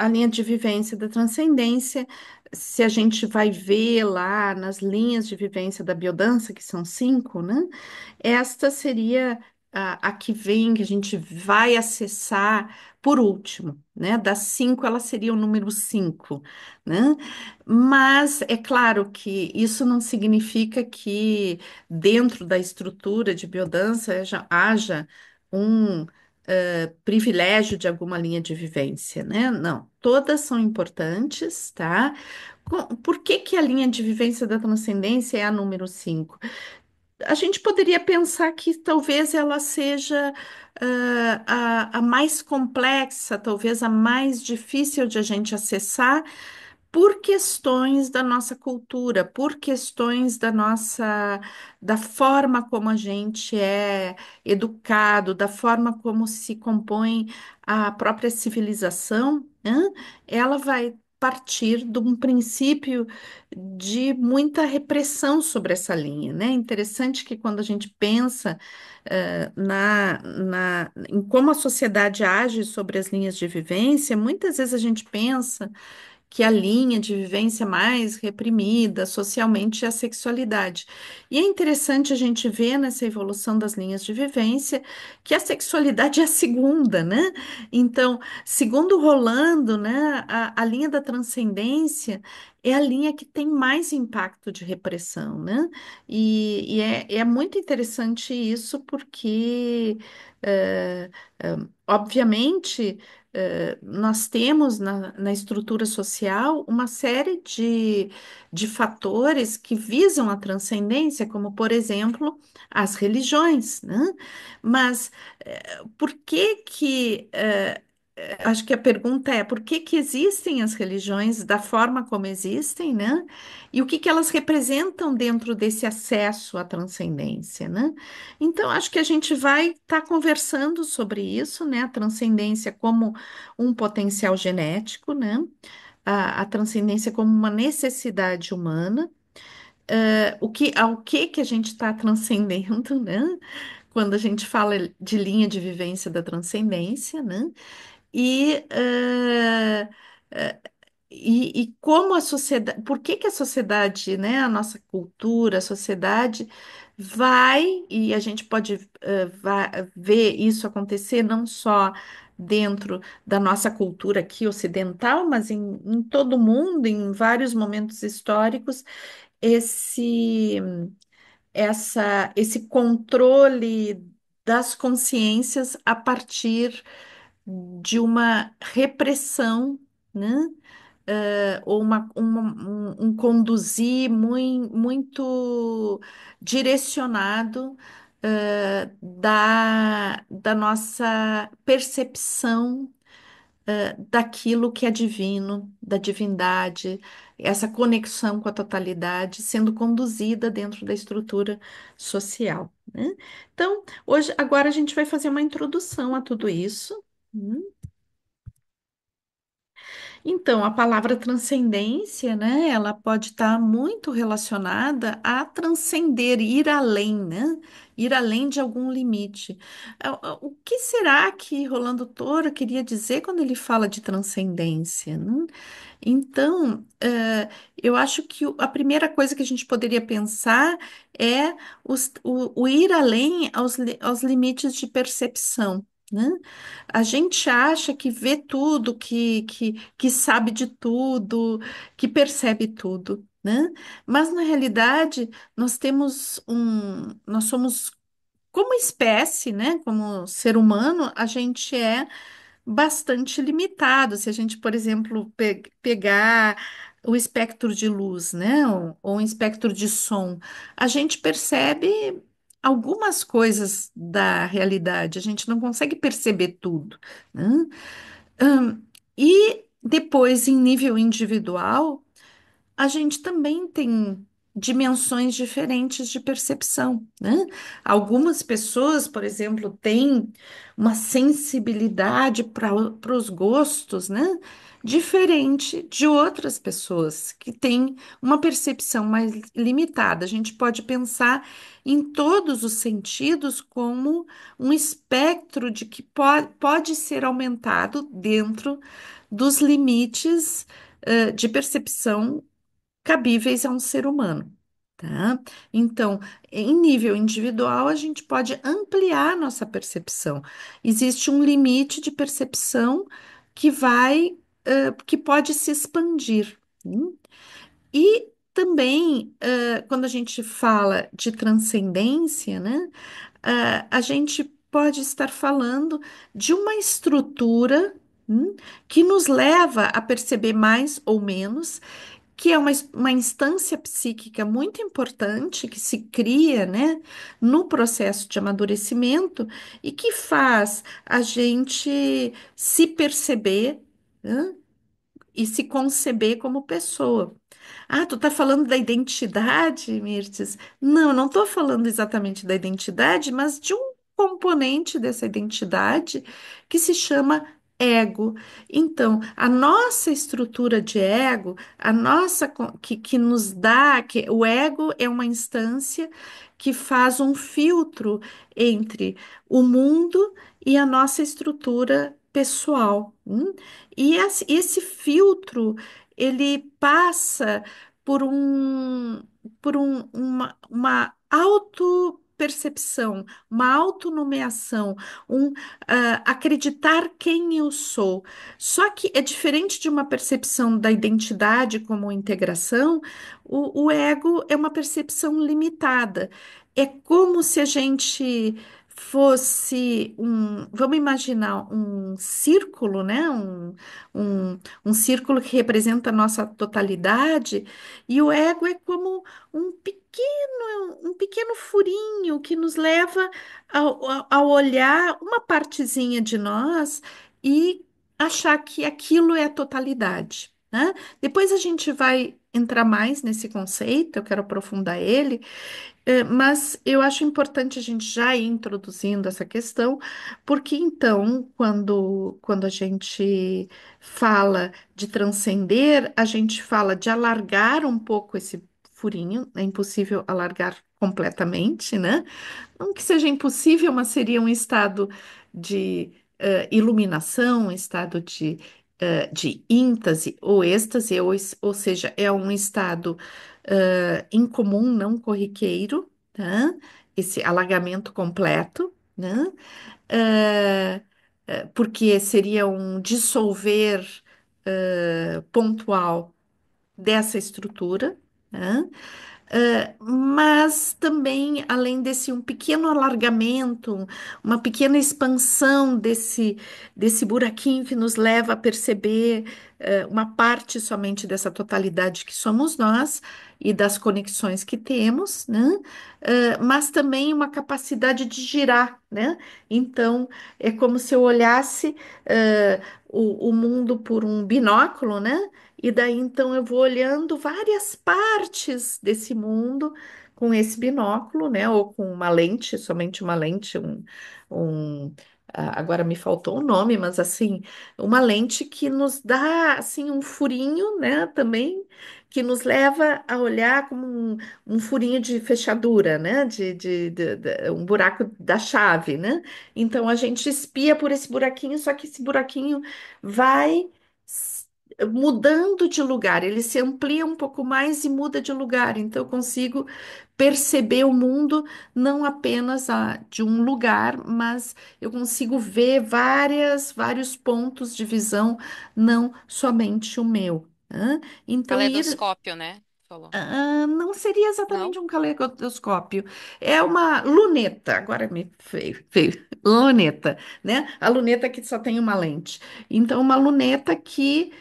a linha de vivência da transcendência, se a gente vai ver lá nas linhas de vivência da biodança, que são cinco, né? Esta seria a, a que vem, que a gente vai acessar por último, né? Das cinco, ela seria o número cinco, né? Mas é claro que isso não significa que dentro da estrutura de biodança haja, haja um privilégio de alguma linha de vivência, né? Não, todas são importantes, tá? Com- Por que que a linha de vivência da transcendência é a número 5? A gente poderia pensar que talvez ela seja a, a mais complexa, talvez a mais difícil de a gente acessar, por questões da nossa cultura, por questões da nossa, da forma como a gente é educado, da forma como se compõe a própria civilização, hein? Né, ela vai partir de um princípio de muita repressão sobre essa linha, né? Interessante que quando a gente pensa uh, na, na, em como a sociedade age sobre as linhas de vivência, muitas vezes a gente pensa que a linha de vivência mais reprimida socialmente é a sexualidade. E é interessante a gente ver nessa evolução das linhas de vivência que a sexualidade é a segunda, né? Então, segundo Rolando, né, a, a linha da transcendência é a linha que tem mais impacto de repressão, né? E, e é, é, muito interessante isso porque, uh, uh, obviamente, eh, nós temos na, na estrutura social uma série de, de fatores que visam a transcendência, como, por exemplo, as religiões, né? Mas eh, por que que eh, acho que a pergunta é por que que existem as religiões da forma como existem, né? E o que que elas representam dentro desse acesso à transcendência, né? Então, acho que a gente vai estar tá conversando sobre isso, né? A transcendência como um potencial genético, né? A, a transcendência como uma necessidade humana. Uh, o que, ao que que a gente está transcendendo, né? Quando a gente fala de linha de vivência da transcendência, né? e, uh, e, e como a sociedade, por que que a sociedade, né, a nossa cultura, a sociedade vai, e a gente pode uh, ver isso acontecer não só dentro da nossa cultura aqui ocidental, mas em, em todo o mundo, em vários momentos históricos, esse, essa, esse controle das consciências a partir de uma repressão, né? Eh, ou uma, um, um conduzir muito direcionado eh, da, da nossa percepção eh, daquilo que é divino, da divindade, essa conexão com a totalidade sendo conduzida dentro da estrutura social, né? Então, hoje, agora a gente vai fazer uma introdução a tudo isso. Então, a palavra transcendência, né, ela pode estar muito relacionada a transcender, ir além, né? Ir além de algum limite. É, o que será que Rolando Toro queria dizer quando ele fala de transcendência, né? Então, é, eu acho que a primeira coisa que a gente poderia pensar é os- o, o ir além aos aos limites de percepção né? A gente acha que vê tudo, que, que, que sabe de tudo, que percebe tudo, né? Mas na realidade, nós temos um, nós somos como espécie, né? Como ser humano, a gente é bastante limitado. Se a gente, por exemplo, pe pegar o espectro de luz, né? Ou, ou o espectro de som, a gente percebe algumas coisas da realidade, a gente não consegue perceber tudo, né? Hum, e depois, em nível individual, a gente também tem dimensões diferentes de percepção, né? Algumas pessoas, por exemplo, têm uma sensibilidade para os gostos, né? diferente de outras pessoas que têm uma percepção mais limitada. A gente pode pensar em todos os sentidos como um espectro de que po pode ser aumentado dentro dos limites uh, de percepção cabíveis a um ser humano. Tá? Então, em nível individual, a gente pode ampliar nossa percepção. Existe um limite de percepção que vai que pode se expandir. Né? E também, quando a gente fala de transcendência, né, a gente pode estar falando de uma estrutura, hum, que nos leva a perceber mais ou menos. Que é uma, uma instância psíquica muito importante que se cria, né, no processo de amadurecimento e que faz a gente se perceber Hã? E se conceber como pessoa. Ah, tu tá falando da identidade, Mirtes? Não, eu não tô falando exatamente da identidade, mas de um componente dessa identidade que se chama ego. Então, a nossa estrutura de ego, a nossa que, que nos dá, que o ego é uma instância que faz um filtro entre o mundo e a nossa estrutura pessoal. hum? E esse esse filtro, ele passa por um, por um- uma, uma auto-percepção, uma autonomeação, um ah, acreditar quem eu sou. Só que é diferente de uma percepção da identidade como integração, o o ego é uma percepção limitada. É como se a gente fosse um, vamos imaginar um círculo, né? Um, um, um círculo que representa a nossa totalidade, e o ego é como um pequeno, um pequeno furinho que nos leva ao, ao olhar uma partezinha de nós e achar que aquilo é a totalidade. Né? Depois a gente vai entrar mais nesse conceito, eu quero aprofundar ele, eh, mas eu acho importante a gente já ir introduzindo essa questão, porque então, quando, quando a gente fala de transcender, a gente fala de alargar um pouco esse furinho, é impossível alargar completamente, né? Não que seja impossível, mas seria um estado de eh, iluminação, um estado de de íntase ou êxtase, ou, ou seja, é um estado uh, incomum, não corriqueiro, tá? esse alagamento completo, né? Uh, porque seria um dissolver pontual dessa estrutura, né? mas também, além desse um pequeno alargamento, uma pequena expansão desse, desse buraquinho que nos leva a perceber uma parte somente dessa totalidade que somos nós e das conexões que temos, né? mas também uma capacidade de girar, né? Então, é como se eu olhasse o, o mundo por um binóculo, né? E daí então eu vou olhando várias partes desse mundo com esse binóculo, né? Ou com uma lente, somente uma lente, um, um ah, agora me faltou o nome, mas assim, uma lente que nos dá assim um furinho, né, também, que nos leva a olhar como um, um furinho de fechadura, né, de, de, de, de um buraco da chave, né? Então a gente espia por esse buraquinho, só que esse buraquinho vai mudando de lugar, ele se amplia um pouco mais e muda de lugar. Então, eu consigo perceber o mundo não apenas ah, de um lugar, mas eu consigo ver várias, vários pontos de visão, não somente o meu. Então, ir. Caleidoscópio, né? Falou. Ah, não seria Não? exatamente um caleidoscópio, é uma luneta, agora me feio, feio, luneta, né? A luneta que só tem uma lente. Então, uma luneta que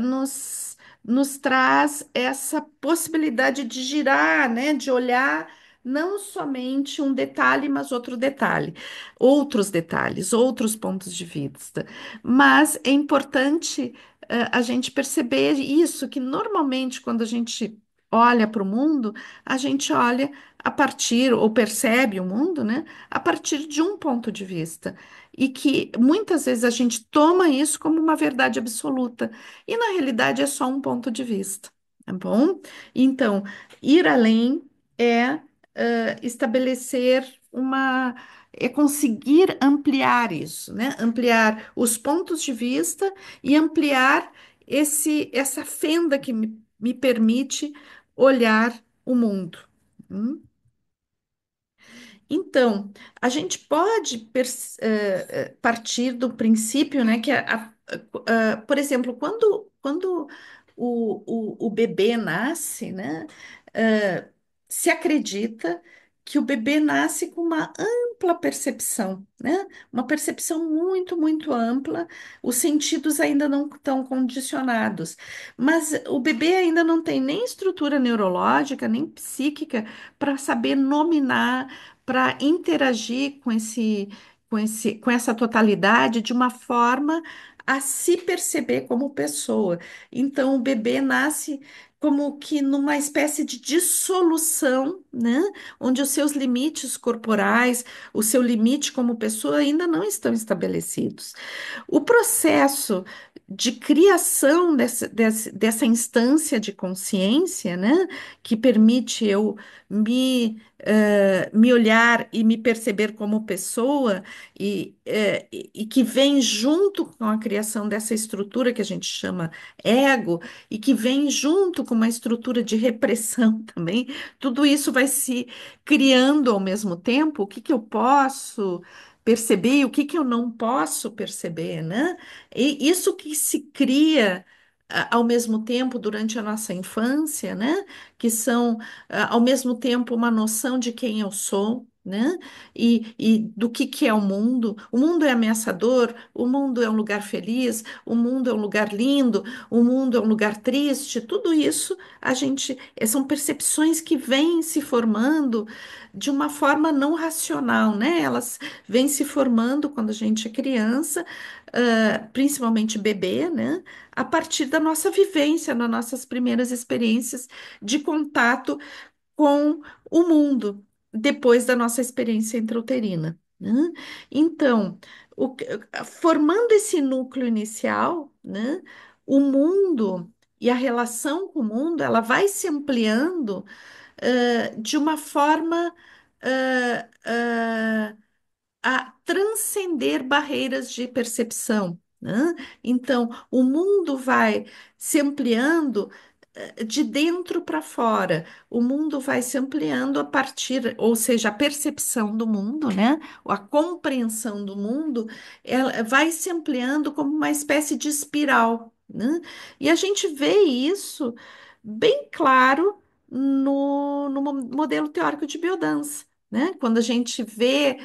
nos, nos traz essa possibilidade de girar, né? De olhar não somente um detalhe, mas outro detalhe, outros detalhes, outros pontos de vista. Mas é importante a gente perceber isso, que normalmente quando a gente olha para o mundo, a gente olha a partir, ou percebe o mundo, né, a partir de um ponto de vista e que muitas vezes a gente toma isso como uma verdade absoluta e na realidade é só um ponto de vista, tá bom? Então, ir além é uh, estabelecer uma é conseguir ampliar isso, né? Ampliar os pontos de vista e ampliar esse essa fenda que me, me permite olhar o mundo. Hum? Então, a gente pode eh, eh, partir do princípio, né, que, a, é a- a- por exemplo, quando, quando o, o, o bebê nasce, né, eh, se acredita que o bebê nasce com uma ampla percepção, né, uma percepção muito, muito ampla, os sentidos ainda não estão condicionados, mas o bebê ainda não tem nem estrutura neurológica, nem psíquica para saber nominar para interagir com esse, com esse, com essa totalidade de uma forma a se perceber como pessoa. Então, o bebê nasce como que numa espécie de dissolução, né? Onde os seus limites corporais, o seu limite como pessoa ainda não estão estabelecidos. O processo de criação dessa, dessa, dessa instância de consciência, né, que permite eu me, uh, me olhar e me perceber como pessoa, e, uh, e que vem junto com a criação dessa estrutura que a gente chama ego, e que vem junto com uma estrutura de repressão também, tudo isso vai se criando ao mesmo tempo. O que que eu posso perceber o que que eu não posso perceber, né? E isso que se cria ao mesmo tempo durante a nossa infância, né? Que são ao mesmo tempo uma noção de quem eu sou, né? E, e do que que é o mundo? O mundo é ameaçador, o mundo é um lugar feliz, o mundo é um lugar lindo, o mundo é um lugar triste. Tudo isso a gente eh, são percepções que vêm se formando de uma forma não racional, né? Elas vêm se formando quando a gente é criança, principalmente bebê, né? A partir da nossa vivência, das nossas primeiras experiências de contato com o mundo depois da nossa experiência intrauterina. Né? Então, o, formando esse núcleo inicial, né, o mundo e a relação com o mundo ela vai se ampliando uh, de uma forma uh, uh, a transcender barreiras de percepção. Né? Então, o mundo vai se ampliando eh, de dentro para fora. O mundo vai se ampliando a partir, ou seja, a percepção do mundo, né? A compreensão do mundo, ela vai se ampliando como uma espécie de espiral, né? E a gente vê isso bem claro no, no modelo teórico de biodança, né? Quando a gente vê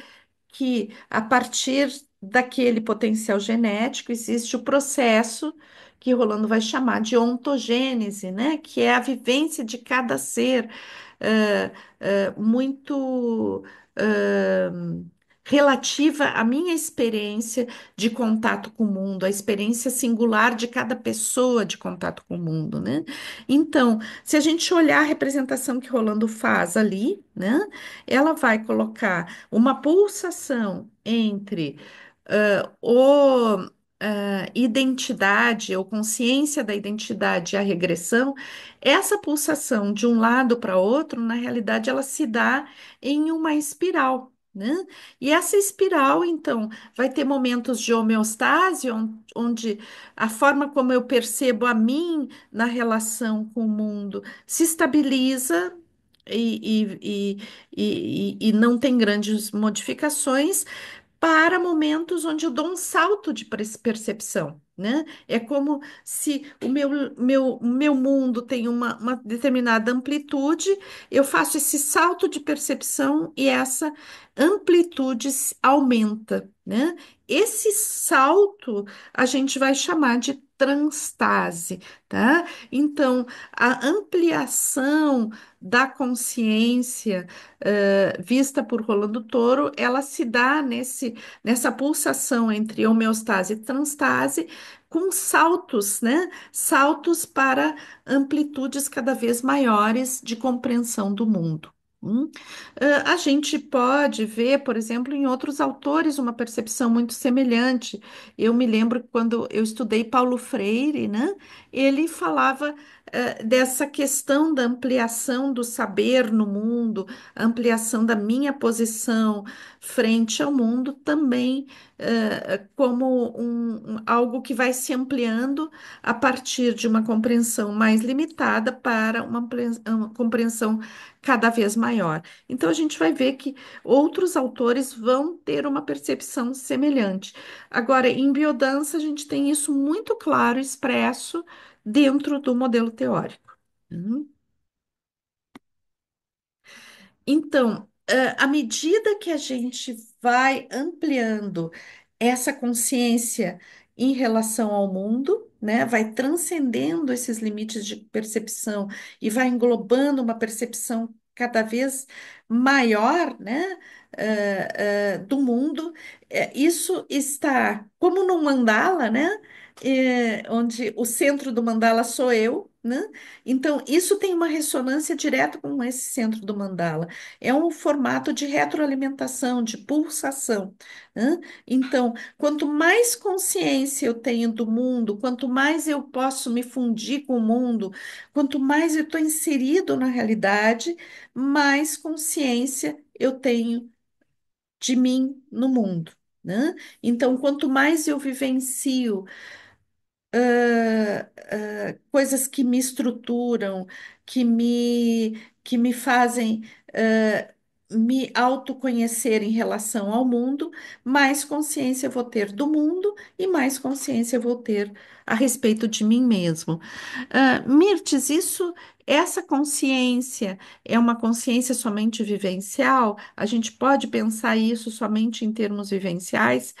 que a partir daquele potencial genético existe o processo que Rolando vai chamar de ontogênese, né? que é a vivência de cada ser, uh, uh, muito uh, relativa à minha experiência de contato com o mundo, à experiência singular de cada pessoa de contato com o mundo, né? Então, se a gente olhar a representação que Rolando faz ali, né? Ela vai colocar uma pulsação entre uh, o ah, identidade ou consciência da identidade e a regressão, essa pulsação de um lado para outro, na realidade, ela se dá em uma espiral. Né? E essa espiral, então, vai ter momentos de homeostase, onde a forma como eu percebo a mim na relação com o mundo se estabiliza e, e, e, e e não tem grandes modificações, para momentos onde eu dou um salto de percepção. Né? É como se o meu, meu, meu mundo tem uma, uma determinada amplitude, eu faço esse salto de percepção e essa amplitude aumenta. Né? Esse salto a gente vai chamar de transtase, tá? Então, a ampliação da consciência uh, vista por Rolando Toro, ela se dá nesse, nessa pulsação entre homeostase e transtase, com saltos, né? Saltos para amplitudes cada vez maiores de compreensão do mundo. Hum. Ah, a gente pode ver, por exemplo, em outros autores uma percepção muito semelhante. Eu me lembro quando eu estudei Paulo Freire, né? Ele falava dessa questão da ampliação do saber no mundo, ampliação da minha posição frente ao mundo também uh, como um, um, algo que vai se ampliando a partir de uma compreensão mais limitada para uma, uma compreensão cada vez maior. Então a gente vai ver que outros autores vão ter uma percepção semelhante. Agora, em biodança, a gente tem isso muito claro, expresso dentro do modelo teórico. Uhum. Então, eh, à medida que a gente vai ampliando essa consciência em relação ao mundo, né, vai transcendendo esses limites de percepção e vai englobando uma percepção cada vez maior, né, uh, uh, do mundo. É, isso está como no mandala, né, eh, onde o centro do mandala sou eu, né? Então, isso tem uma ressonância direta com esse centro do mandala. É um formato de retroalimentação, de pulsação. né? Então, quanto mais consciência eu tenho do mundo, quanto mais eu posso me fundir com o mundo, quanto mais eu estou inserido na realidade, mais consciência eu tenho de mim no mundo. Né? Então, quanto mais eu vivencio ah, ah, coisas que me estruturam, que me, que me fazem ah, me autoconhecer em relação ao mundo, mais consciência eu vou ter do mundo e mais consciência eu vou ter a respeito de mim mesmo. Ah, Mirtes, isso, essa consciência é uma consciência somente vivencial? A gente pode pensar isso somente em termos vivenciais?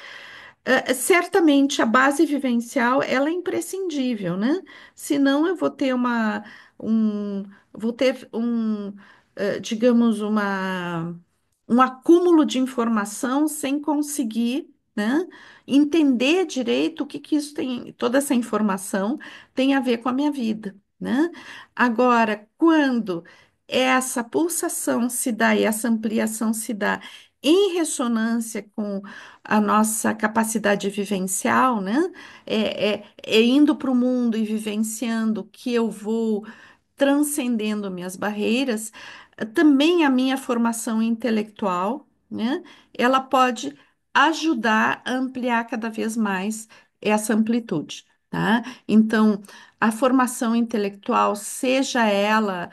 Ah, ah, certamente a base vivencial ela é imprescindível, né? Senão eu vou ter uma, um, vou ter um, uh, digamos, uma, um acúmulo de informação sem conseguir, né, entender direito o que que isso tem, toda essa informação tem a ver com a minha vida, né? Agora, quando essa pulsação se dá e essa ampliação se dá em ressonância com a nossa capacidade vivencial, né? É, é, é indo para o mundo e vivenciando que eu vou transcendendo minhas barreiras, também a minha formação intelectual, né? Ela pode ajudar a ampliar cada vez mais essa amplitude, tá? Então, a formação intelectual, seja ela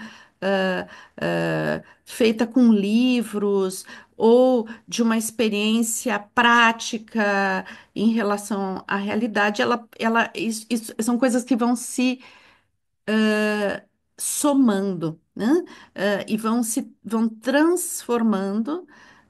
Uh, uh, feita com livros ou de uma experiência prática em relação à realidade, ela, ela, isso, isso são coisas que vão se uh, somando, né? Uh, e vão se vão transformando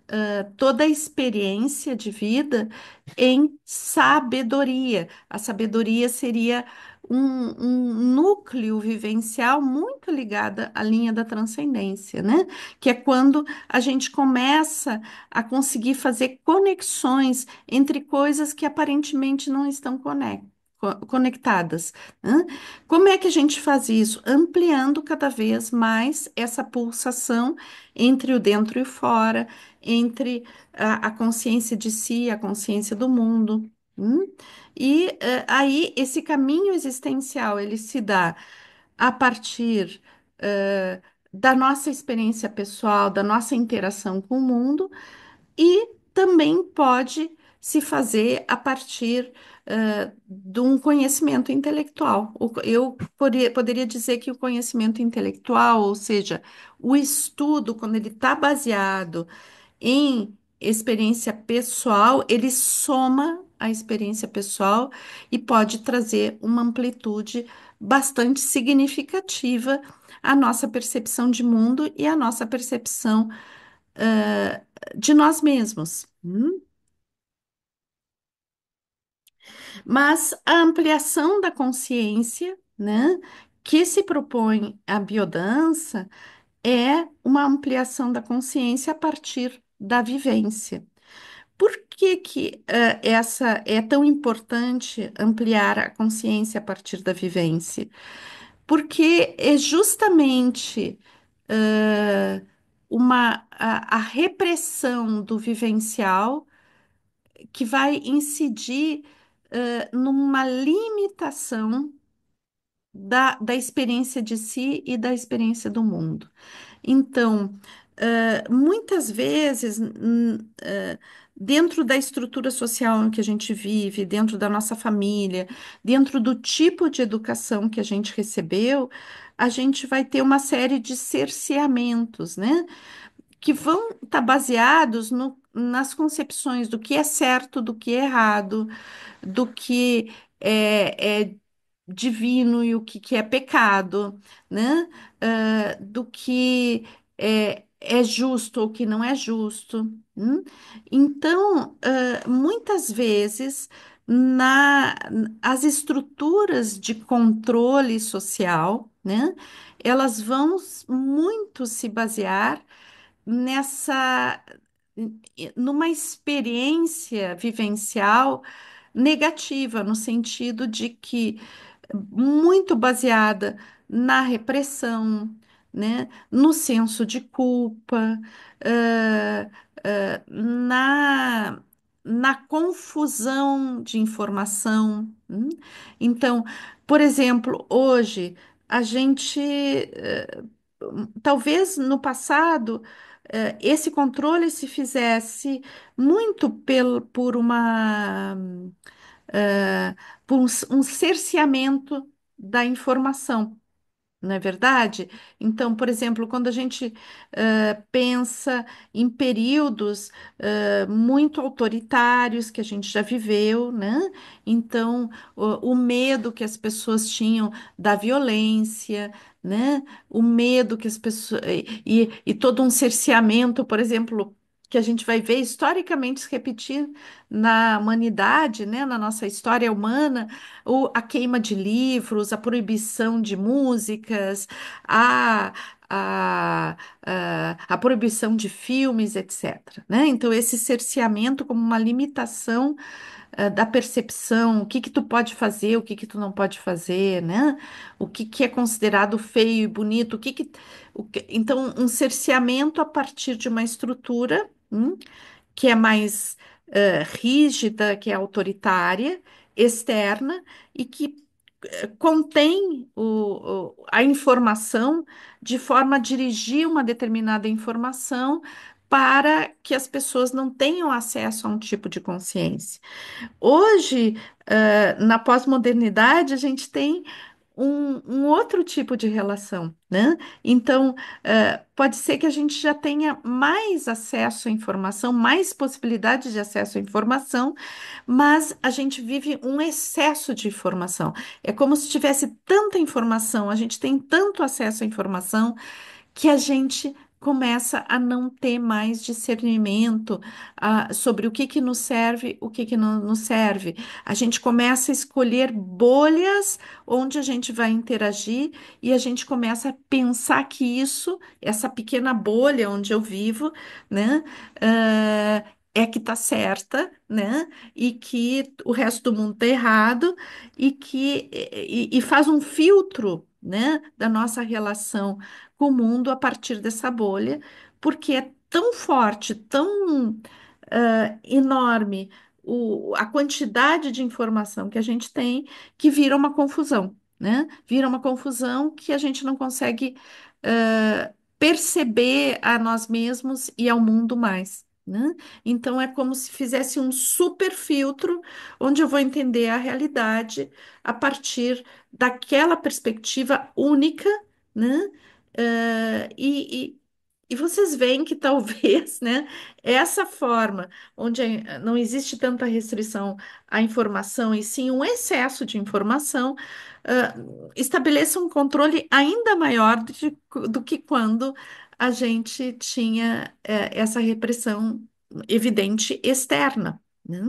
uh, toda a experiência de vida em sabedoria. A sabedoria seria um, um núcleo vivencial muito ligado à linha da transcendência, né? Que é quando a gente começa a conseguir fazer conexões entre coisas que aparentemente não estão conectadas conectadas. Né? Como é que a gente faz isso? Ampliando cada vez mais essa pulsação entre o dentro e o fora, entre a, a consciência de si, a consciência do mundo. Hum? E eh, aí esse caminho existencial ele se dá a partir eh, da nossa experiência pessoal, da nossa interação com o mundo e também pode se fazer a partir eh, de um conhecimento intelectual. Eu poderia dizer que o conhecimento intelectual, ou seja, o estudo, quando ele está baseado em experiência pessoal, ele soma a experiência pessoal e pode trazer uma amplitude bastante significativa à nossa percepção de mundo e à nossa percepção uh, de nós mesmos. Hum? Mas a ampliação da consciência, né, que se propõe a biodança, é uma ampliação da consciência a partir da vivência. Por que que essa é tão importante ampliar a consciência a partir da vivência? Porque é justamente uma a, a repressão do vivencial que vai incidir numa limitação da, da experiência de si e da experiência do mundo. Então, muitas vezes, dentro da estrutura social em que a gente vive, dentro da nossa família, dentro do tipo de educação que a gente recebeu, a gente vai ter uma série de cerceamentos, né? Que vão estar tá baseados no, nas concepções do que é certo, do que é errado, do que é, é divino e o que, que é pecado, né? Uh, do que é, é justo ou que não é justo. hum? Então, muitas vezes, na, as estruturas de controle social, né, elas vão muito se basear nessa, numa experiência vivencial negativa, no sentido de que muito baseada na repressão, né? No senso de culpa, na, na confusão de informação. Hum. Então, por exemplo, hoje a gente, talvez no passado, esse controle se fizesse muito pelo por uma, por um, um cerceamento da informação não é verdade? Então, por exemplo, quando a gente pensa em períodos muito autoritários que a gente já viveu, né? Então, o, o medo que as pessoas tinham da violência, né? O medo que as pessoas. E, e, e todo um cerceamento, por exemplo que a gente vai ver historicamente se repetir na humanidade, né, na nossa história humana, o, a queima de livros, a proibição de músicas, a, a, a, a proibição de filmes, etc. né? Então, esse cerceamento como uma limitação eh, da percepção, o que que tu pode fazer, o que que tu não pode fazer, né? O que que é considerado feio e bonito, o que que... o que- Então, um cerceamento a partir de uma estrutura que é mais rígida, que é autoritária, externa e que contém o- o- a informação de forma a dirigir uma determinada informação para que as pessoas não tenham acesso a um tipo de consciência. Hoje, na pós-modernidade, a gente tem um, um outro tipo de relação, né? Então, eh, pode ser que a gente já tenha mais acesso à informação, mais possibilidades de acesso à informação, mas a gente vive um excesso de informação. É como se tivesse tanta informação, a gente tem tanto acesso à informação que a gente começa a não ter mais discernimento ah, sobre o que que nos serve, o que que não nos serve. A gente começa a escolher bolhas onde a gente vai interagir e a gente começa a pensar que isso, essa pequena bolha onde eu vivo, né, ah, é que está certa, né? E que o resto do mundo está errado e que e, e faz um filtro, né, da nossa relação com o mundo a partir dessa bolha, porque é tão forte, tão enorme o- a quantidade de informação que a gente tem que vira uma confusão, né? Vira uma confusão que a gente não consegue perceber a nós mesmos e ao mundo mais. Né? Então é como se fizesse um super filtro onde eu vou entender a realidade a partir daquela perspectiva única, né? e, e- e vocês veem que talvez, né, essa forma, onde não existe tanta restrição à informação e sim um excesso de informação, estabeleça um controle ainda maior do, que do que quando a gente tinha, eh, essa repressão evidente externa, né?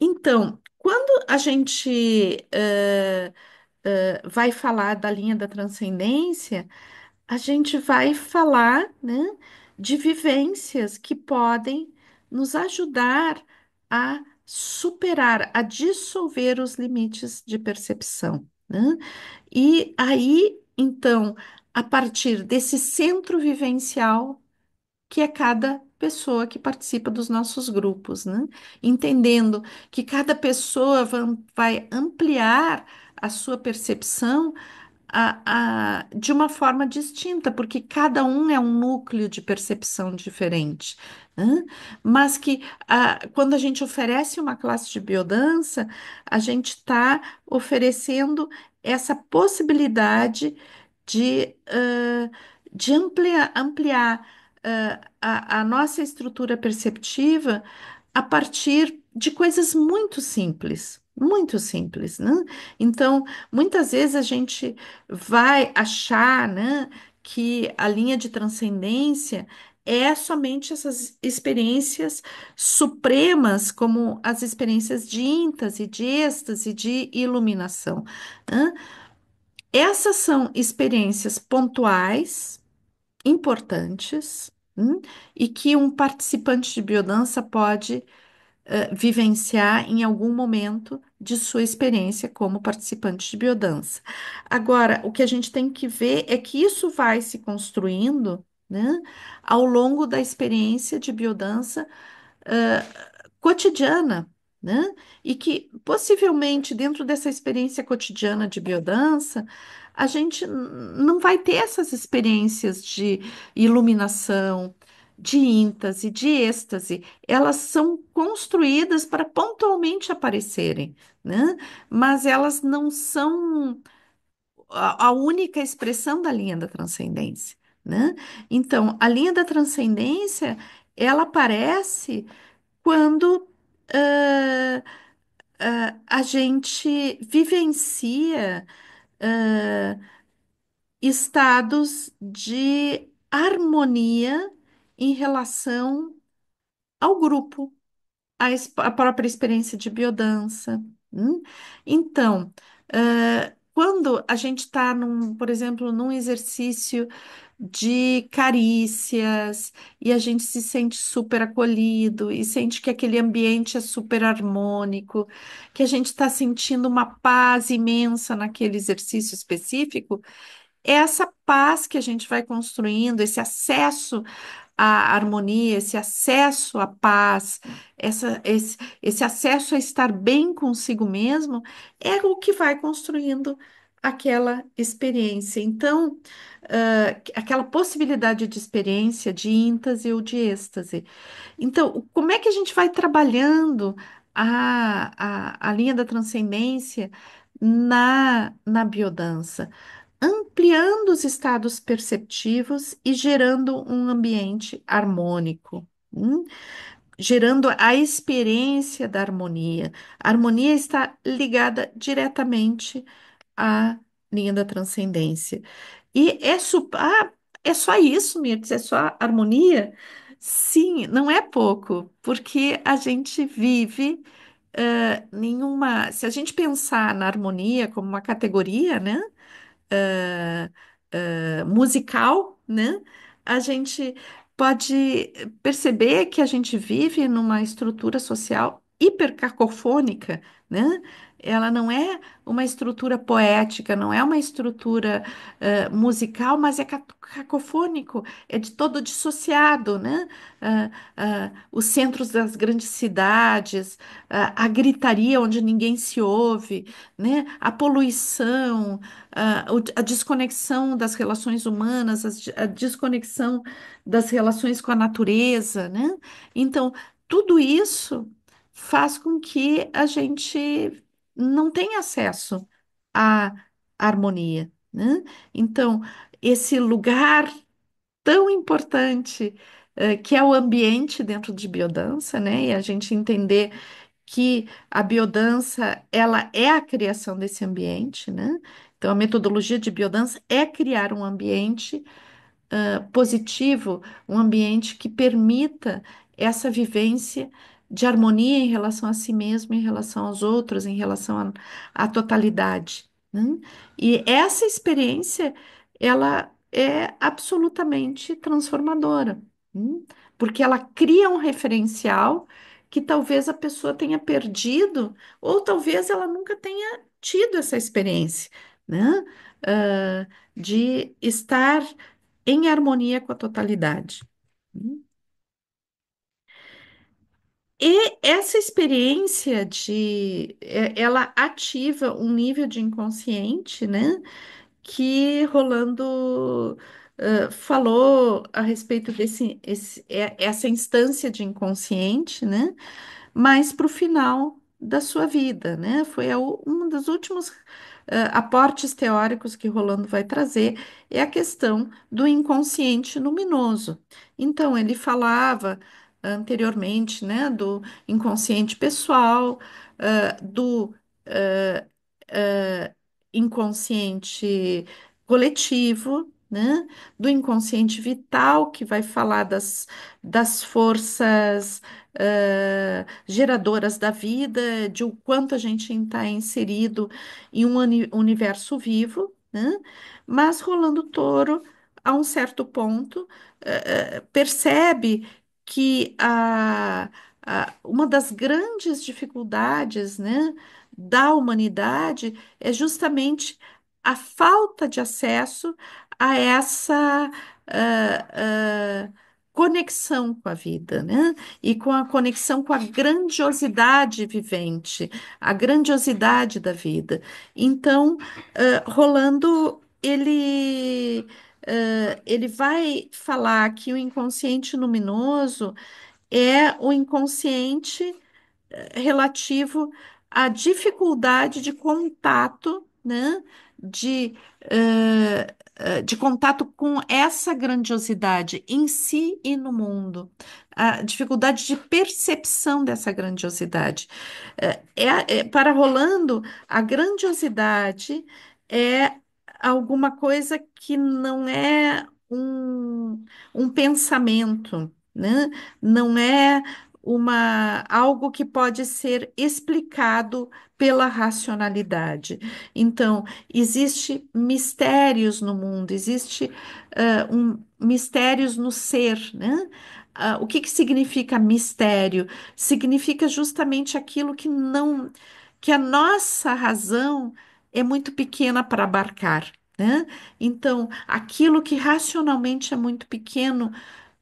Então, quando a gente vai falar da linha da transcendência, a gente vai falar, né, de vivências que podem nos ajudar a superar, a dissolver os limites de percepção, né? E aí, então, a partir desse centro vivencial que é cada pessoa que participa dos nossos grupos, né? Entendendo que cada pessoa vai ampliar a sua percepção a, a, de uma forma distinta, porque cada um é um núcleo de percepção diferente. Hein? Mas que a, quando a gente oferece uma classe de biodança, a gente está oferecendo essa possibilidade de, uh, de ampliar, ampliar uh, a, a nossa estrutura perceptiva a partir de coisas muito simples. Muito simples, né? Então, muitas vezes a gente vai achar, né, que a linha de transcendência é somente essas experiências supremas, como as experiências de êxtase, de êxtase, de iluminação. né? Essas são experiências pontuais, importantes, né, e que um participante de biodança pode vivenciar em algum momento de sua experiência como participante de biodança. Agora, o que a gente tem que ver é que isso vai se construindo, né, ao longo da experiência de biodança, cotidiana. Né? E que possivelmente dentro dessa experiência cotidiana de biodança, a gente não vai ter essas experiências de iluminação, de íntase, de êxtase, elas são construídas para pontualmente aparecerem, né? Mas elas não são a, única expressão da linha da transcendência, né? Então, a linha da transcendência, ela aparece quando a gente vivencia estados de harmonia em relação ao grupo, à, à própria experiência de biodança. hum? Então, quando a gente está, por exemplo, num exercício de carícias e a gente se sente super acolhido e sente que aquele ambiente é super harmônico, que a gente está sentindo uma paz imensa naquele exercício específico, essa paz que a gente vai construindo, esse acesso a harmonia, esse acesso à paz, essa, esse, esse acesso a estar bem consigo mesmo, é o que vai construindo aquela experiência. Então, uh, aquela possibilidade de experiência, de íntase ou de êxtase. Então, como é que a gente vai trabalhando a, a, a linha da transcendência na, na biodança? ampliando os estados perceptivos e gerando um ambiente harmônico. Hum? gerando a experiência da harmonia. A harmonia está ligada diretamente à linha da transcendência. E é, ah, é só isso, Mirtes, é só harmonia? Sim, não é pouco, porque a gente vive nenhuma. Se a gente pensar na harmonia como uma categoria, né? Ah, ah, musical, né? A gente pode perceber que a gente vive numa estrutura social hipercacofônica, né? ela não é uma estrutura poética, não é uma estrutura musical, mas é cacofônico, é de todo dissociado, né? os centros das grandes cidades, a gritaria onde ninguém se ouve, né? A poluição, a desconexão das relações humanas, a desconexão das relações com a natureza, né? Então, tudo isso faz com que a gente não tem acesso à harmonia, né? Então, esse lugar tão importante, eh, que é o ambiente dentro de biodança, né? E a gente entender que a biodança, ela é a criação desse ambiente, né? Então, a metodologia de biodança é criar um ambiente eh, positivo, um ambiente que permita essa vivência de harmonia em relação a si mesmo, em relação aos outros, em relação à totalidade. Né? E essa experiência, ela é absolutamente transformadora, né? porque ela cria um referencial que talvez a pessoa tenha perdido, ou talvez ela nunca tenha tido essa experiência, né? Uh, de estar em harmonia com a totalidade. Né? E essa experiência de, é, ela ativa um nível de inconsciente, né? Que Rolando falou a respeito desse, esse- é, essa instância de inconsciente, né? Mas para o final da sua vida, né? Foi a um dos últimos aportes teóricos que Rolando vai trazer é a questão do inconsciente luminoso. Então, ele falava anteriormente, né, do inconsciente pessoal, do inconsciente coletivo, né, do inconsciente vital, que vai falar das, das forças uh, geradoras da vida, de o quanto a gente está inserido em um uni universo vivo, né? Mas Rolando Touro, a um certo ponto, uh, percebe que a, a- uma das grandes dificuldades, né, da humanidade é justamente a falta de acesso a essa ah, ah, conexão com a vida, né? E com a conexão com a grandiosidade vivente, a grandiosidade da vida. Então, ah, Rolando, ele uh, ele vai falar que o inconsciente luminoso é o inconsciente relativo à dificuldade de contato, né? De, uh, de contato com essa grandiosidade em si e no mundo, a dificuldade de percepção dessa grandiosidade. Uh, é, é, para Rolando, a grandiosidade é alguma coisa que não é um, um pensamento, né? Não é uma algo que pode ser explicado pela racionalidade. Então, existe mistérios no mundo, existe uh, um, mistérios no ser, né? Uh, o que que significa mistério? Significa justamente aquilo que não, que a nossa razão é muito pequena para abarcar, né? Então, aquilo que racionalmente é muito pequeno,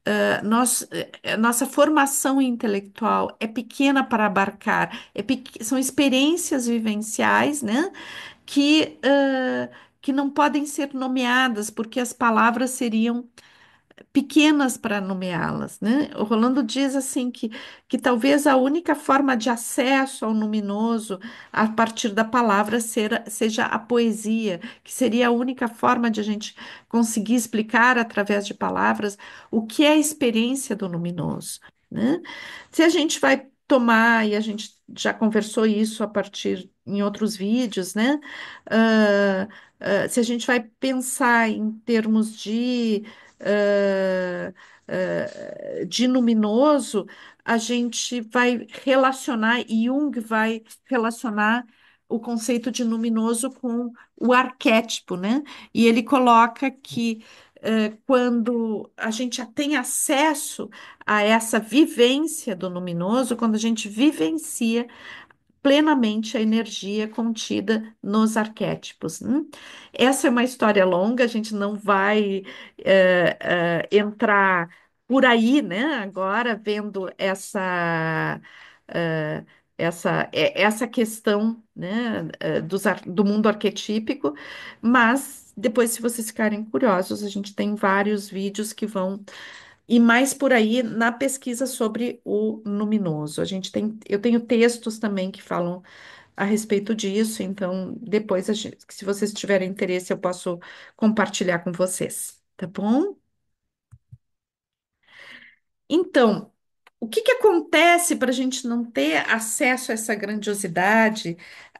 eh, nós, eh, nossa formação intelectual é pequena para abarcar, é são experiências vivenciais, né? Que, eh, que não podem ser nomeadas, porque as palavras seriam pequenas para nomeá-las, né? O Rolando diz assim que, que talvez a única forma de acesso ao luminoso a partir da palavra ser- seja a poesia, que seria a única forma de a gente conseguir explicar através de palavras o que é a experiência do luminoso, né? Se a gente vai tomar, e a gente já conversou isso a partir em outros vídeos, né? Ah, ah, se a gente vai pensar em termos de ah, ah, de luminoso, a gente vai relacionar, Jung vai relacionar o conceito de luminoso com o arquétipo, né? E ele coloca que uh, quando a gente tem acesso a essa vivência do luminoso, quando a gente vivencia plenamente a energia contida nos arquétipos. Hum? Essa é uma história longa, a gente não vai é, é, entrar por aí, né? Agora, vendo essa. É, essa, essa questão né, dos, do mundo arquetípico, mas depois, se vocês ficarem curiosos, a gente tem vários vídeos que vão e mais por aí na pesquisa sobre o luminoso. A gente tem, eu tenho textos também que falam a respeito disso, então depois, gente, se vocês tiverem interesse, eu posso compartilhar com vocês, tá bom? Então, o que que acontece para a gente não ter acesso a essa grandiosidade,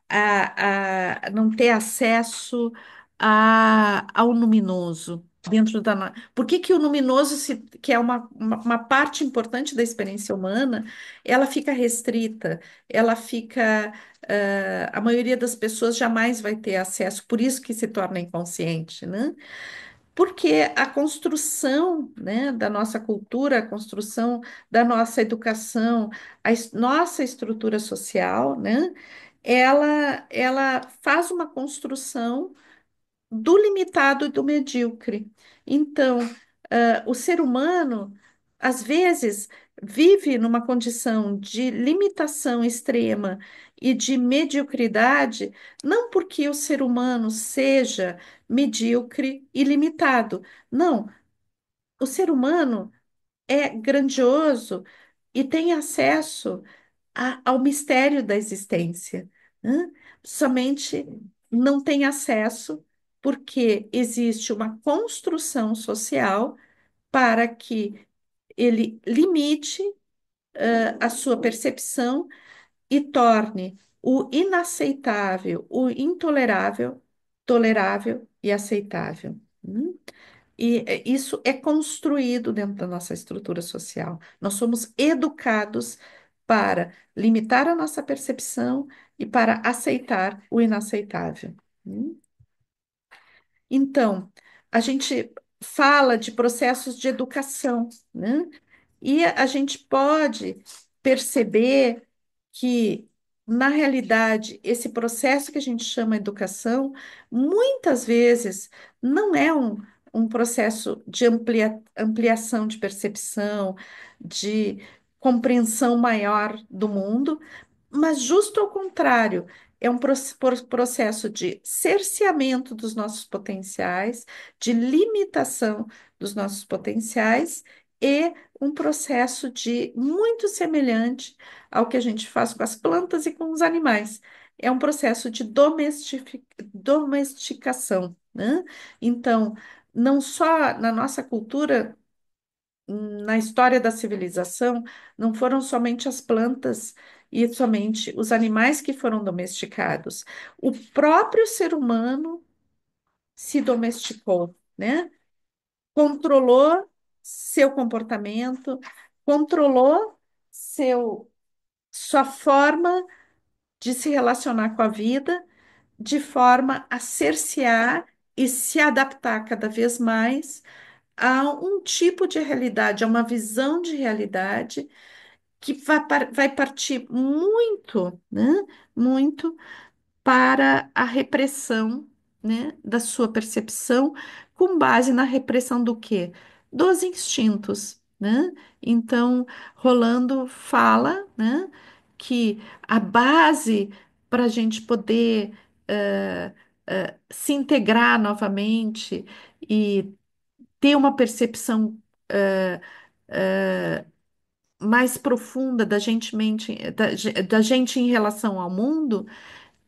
a, a não ter acesso a, ao luminoso? dentro da. Por que que o luminoso, se, que é uma, uma, uma parte importante da experiência humana, ela fica restrita, ela fica. Ah, a maioria das pessoas jamais vai ter acesso, por isso que se torna inconsciente, né? Porque a construção, né, da nossa cultura, a construção da nossa educação, a nossa estrutura social, né, ela, ela faz uma construção do limitado e do medíocre. Então, uh, o ser humano, às vezes, vive numa condição de limitação extrema e de mediocridade, não porque o ser humano seja medíocre e limitado. Não. O ser humano é grandioso e tem acesso a, ao mistério da existência. Né? Somente não tem acesso porque existe uma construção social para que ele limite uh, a sua percepção e torne o inaceitável, o intolerável, tolerável e aceitável. Hum? E é, isso é construído dentro da nossa estrutura social. Nós somos educados para limitar a nossa percepção e para aceitar o inaceitável. Hum? Então, a gente fala de processos de educação, né? E a gente pode perceber que, na realidade, esse processo que a gente chama educação, muitas vezes não é um, um processo de amplia, ampliação de percepção, de compreensão maior do mundo, mas justo ao contrário, é um processo de cerceamento dos nossos potenciais, de limitação dos nossos potenciais e um processo de muito semelhante ao que a gente faz com as plantas e com os animais. É um processo de domesticação, né? Então, não só na nossa cultura, na história da civilização, não foram somente as plantas e somente os animais que foram domesticados. O próprio ser humano se domesticou, né? Controlou seu comportamento, controlou seu sua forma de se relacionar com a vida, de forma a cercear e se adaptar cada vez mais a um tipo de realidade, a uma visão de realidade que vai, vai partir muito, né, muito para a repressão, né, da sua percepção, com base na repressão do quê? Dos instintos, né? Então, Rolando fala, né, que a base para a gente poder uh, uh, se integrar novamente e ter uma percepção uh, mais profunda da gente, mente, da, da gente em relação ao mundo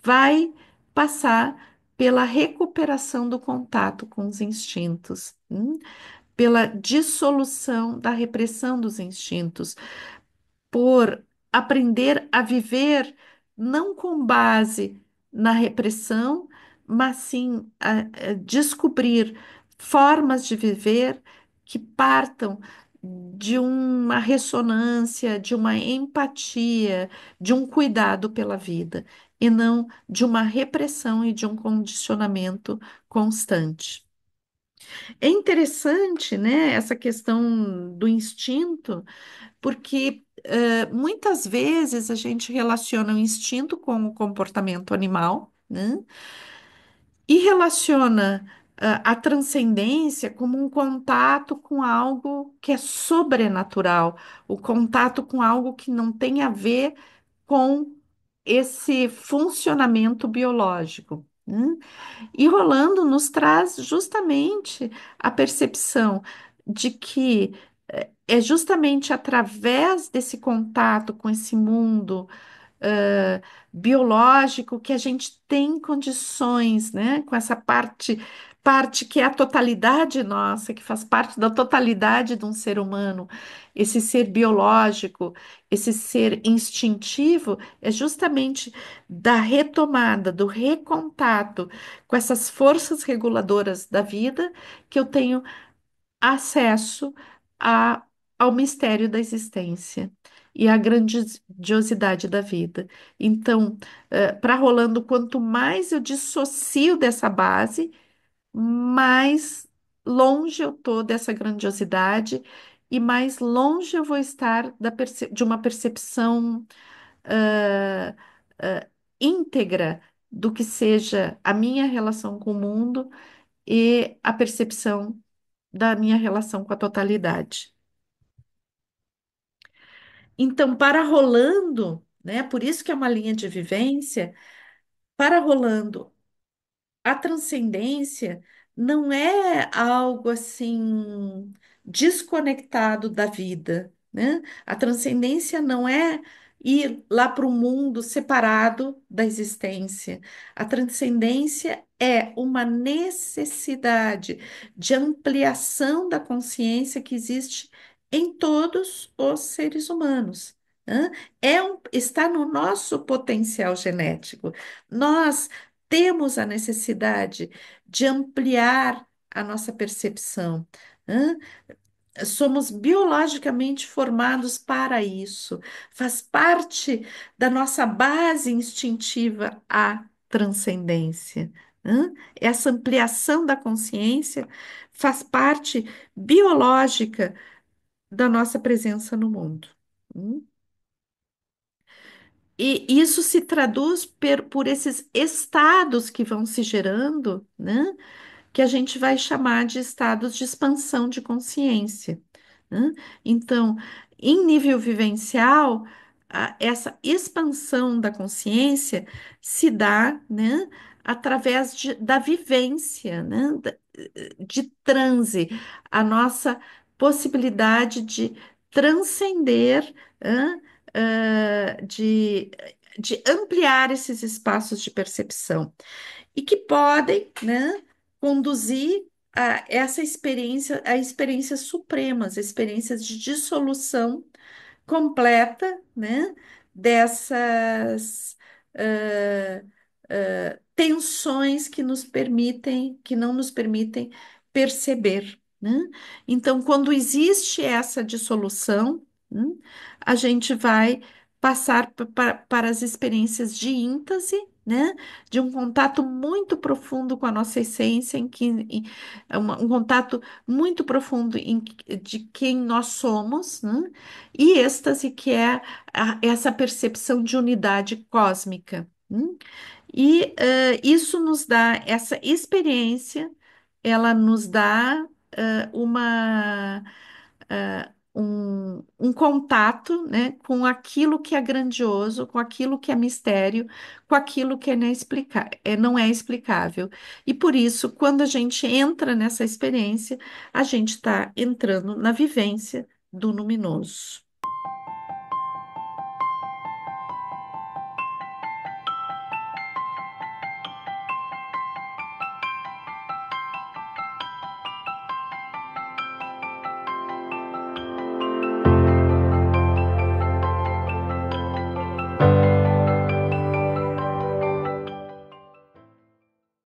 vai passar pela recuperação do contato com os instintos, hum? pela dissolução da repressão dos instintos, por aprender a viver não com base na repressão, mas sim a, a descobrir formas de viver que partam de uma ressonância, de uma empatia, de um cuidado pela vida, e não de uma repressão e de um condicionamento constante. É interessante, né, essa questão do instinto, porque uh, muitas vezes a gente relaciona o instinto com o comportamento animal, né, e relaciona a transcendência como um contato com algo que é sobrenatural, o contato com algo que não tem a ver com esse funcionamento biológico. Hum? E Rolando nos traz justamente a percepção de que eh, é justamente através desse contato com esse mundo eh, biológico que a gente tem condições, né, com essa parte parte que é a totalidade nossa, que faz parte da totalidade de um ser humano, esse ser biológico, esse ser instintivo, é justamente da retomada, do recontato com essas forças reguladoras da vida que eu tenho acesso a, ao mistério da existência. E à grandiosidade da vida. Então, eh, para Rolando, quanto mais eu dissocio dessa base, mais longe eu estou dessa grandiosidade e mais longe eu vou estar da de uma percepção ah, ah, íntegra do que seja a minha relação com o mundo e a percepção da minha relação com a totalidade. Então, para Rolando, né, por isso que é uma linha de vivência, para Rolando, a transcendência não é algo assim desconectado da vida, né? A transcendência não é ir lá para o mundo separado da existência. A transcendência é uma necessidade de ampliação da consciência que existe em todos os seres humanos. Né? É um- está no nosso potencial genético. Nós temos a necessidade de ampliar a nossa percepção. Somos biologicamente formados para isso. Faz parte da nossa base instintiva a transcendência. Essa ampliação da consciência faz parte biológica da nossa presença no mundo. Hum? E isso se traduz per, por esses estados que vão se gerando, né? Que a gente vai chamar de estados de expansão de consciência. Né? Então, em nível vivencial, a, essa expansão da consciência se dá, né? Através de, da vivência, né? De transe, a nossa possibilidade de transcender. né de, de ampliar esses espaços de percepção e que podem, né, conduzir a essa experiência, a experiências supremas, experiências de dissolução completa, né, dessas uh, uh, tensões que nos permitem, que não nos permitem perceber, né? Então, quando existe essa dissolução, a gente vai passar para as experiências de íntase, né? De um contato muito profundo com a nossa essência, em que, em- é um contato muito profundo em de quem nós somos, né? E êxtase, que é a- essa percepção de unidade cósmica. Né? E eh, isso nos dá essa experiência, ela nos dá eh, uma, eh, um, um contato, né, com aquilo que é grandioso, com aquilo que é mistério, com aquilo que é, inexplica- é, não é explicável. E por isso, quando a gente entra nessa experiência, a gente está entrando na vivência do luminoso.